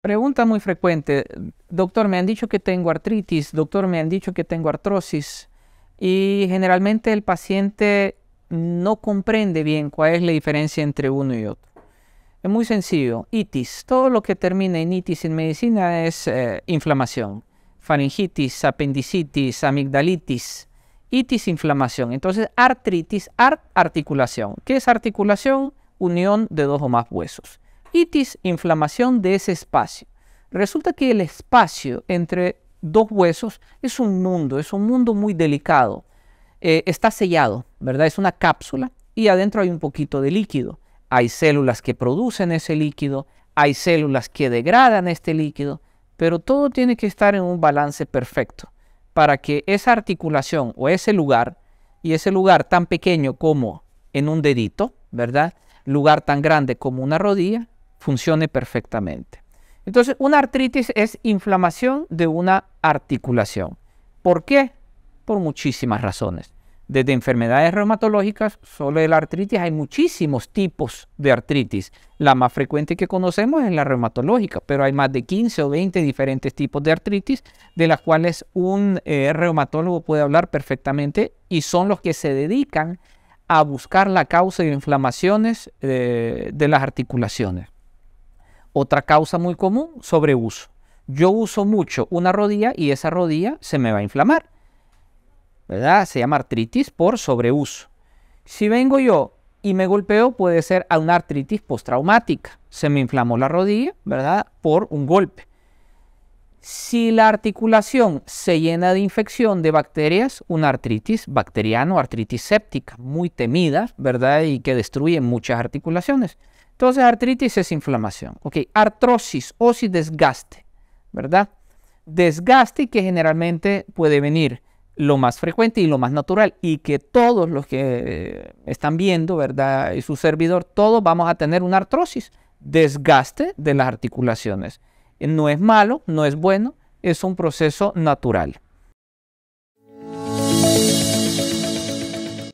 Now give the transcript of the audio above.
Pregunta muy frecuente. Doctor, me han dicho que tengo artritis, doctor, me han dicho que tengo artrosis. Y generalmente el paciente no comprende bien cuál es la diferencia entre uno y otro. Es muy sencillo. Itis. Todo lo que termina en itis en medicina es eh, inflamación. Faringitis, apendicitis, amigdalitis. Itis, inflamación. Entonces, artritis, art, articulación. ¿Qué es articulación? Unión de dos o más huesos. Itis, inflamación de ese espacio. Resulta que el espacio entre dos huesos es un mundo, es un mundo muy delicado. Eh, está sellado, ¿verdad? Es una cápsula y adentro hay un poquito de líquido. Hay células que producen ese líquido, hay células que degradan este líquido, pero todo tiene que estar en un balance perfecto para que esa articulación o ese lugar, y ese lugar tan pequeño como en un dedito, ¿verdad? Lugar tan grande como una rodilla, funcione perfectamente. Entonces, una artritis es inflamación de una articulación. ¿Por qué? Por muchísimas razones. Desde enfermedades reumatológicas, solo de la artritis, hay muchísimos tipos de artritis. La más frecuente que conocemos es la reumatológica, pero hay más de 15 o 20 diferentes tipos de artritis, de las cuales un eh, reumatólogo puede hablar perfectamente y son los que se dedican a buscar la causa de inflamaciones eh, de las articulaciones. Otra causa muy común, sobreuso. Yo uso mucho una rodilla y esa rodilla se me va a inflamar. ¿Verdad? Se llama artritis por sobreuso. Si vengo yo y me golpeo, puede ser a una artritis postraumática. Se me inflamó la rodilla, ¿verdad? Por un golpe. Si la articulación se llena de infección de bacterias, una artritis bacteriana o artritis séptica, muy temida, ¿verdad? Y que destruye muchas articulaciones. Entonces, artritis es inflamación. Ok, artrosis, si desgaste, ¿verdad? Desgaste que generalmente puede venir lo más frecuente y lo más natural y que todos los que eh, están viendo, ¿verdad? Y su servidor, todos vamos a tener una artrosis, desgaste de las articulaciones. No es malo, no es bueno, es un proceso natural.